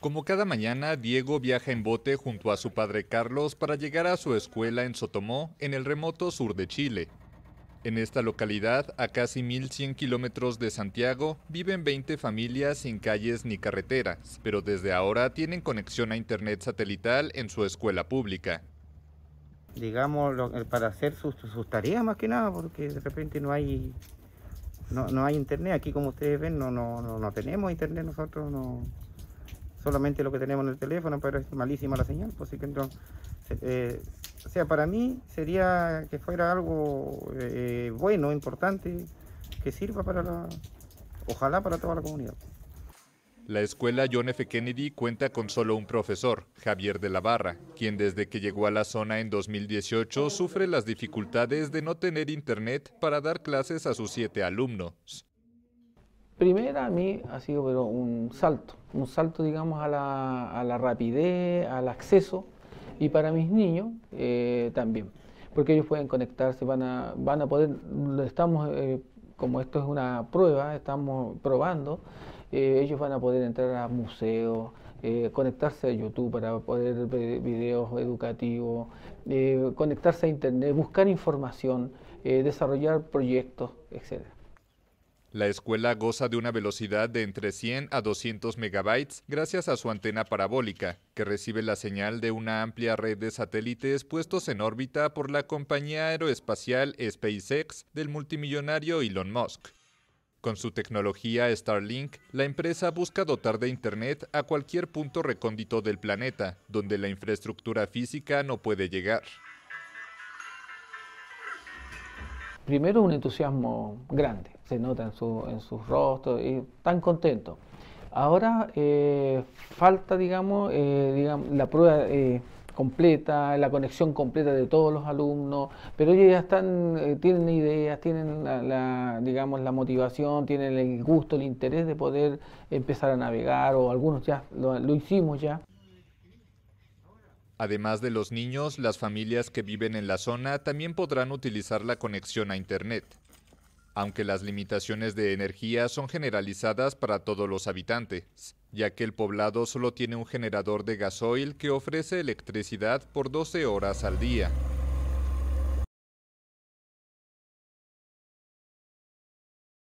Como cada mañana, Diego viaja en bote junto a su padre Carlos para llegar a su escuela en Sotomó, en el remoto sur de Chile. En esta localidad, a casi 1.100 kilómetros de Santiago, viven 20 familias sin calles ni carreteras, pero desde ahora tienen conexión a Internet satelital en su escuela pública. Digamos, eh, para hacer sus, tareas más que nada, porque de repente no hay, no, no hay Internet. Aquí, como ustedes ven, no, no, no, no tenemos Internet nosotros, no, solamente lo que tenemos en el teléfono, pero es malísima la señal, pues, sí que eh, o sea, para mí sería que fuera algo eh, bueno, importante, que sirva para la, ojalá para toda la comunidad. La escuela John F. Kennedy cuenta con solo un profesor, Javier de la Barra, quien desde que llegó a la zona en 2018 sufre las dificultades de no tener internet para dar clases a sus siete alumnos primera a mí ha sido pero un salto, un salto digamos a la, rapidez, al acceso y para mis niños eh, también, porque ellos pueden conectarse, van a, van a poder, estamos, eh, como esto es una prueba, estamos probando, eh, ellos van a poder entrar a museos, conectarse a YouTube para poder ver videos educativos, conectarse a Internet, buscar información, desarrollar proyectos, etcétera. La escuela goza de una velocidad de entre 100 a 200 megabytes gracias a su antena parabólica, que recibe la señal de una amplia red de satélites puestos en órbita por la compañía aeroespacial SpaceX del multimillonario Elon Musk. Con su tecnología Starlink, la empresa busca dotar de Internet a cualquier punto recóndito del planeta, donde la infraestructura física no puede llegar. primero un entusiasmo grande, se nota en su, en sus rostros, y tan contento. Ahora eh, falta, eh, digamos, la prueba eh, completa, la conexión completa de todos los alumnos, pero ellos ya están, tienen ideas, tienen la, digamos, la motivación, tienen el gusto, el interés de poder empezar a navegar, o algunos ya lo, lo hicimos ya. Además de los niños, las familias que viven en la zona también podrán utilizar la conexión a Internet, aunque las limitaciones de energía son generalizadas para todos los habitantes, ya que el poblado solo tiene un generador de gasoil que ofrece electricidad por 12 horas al día.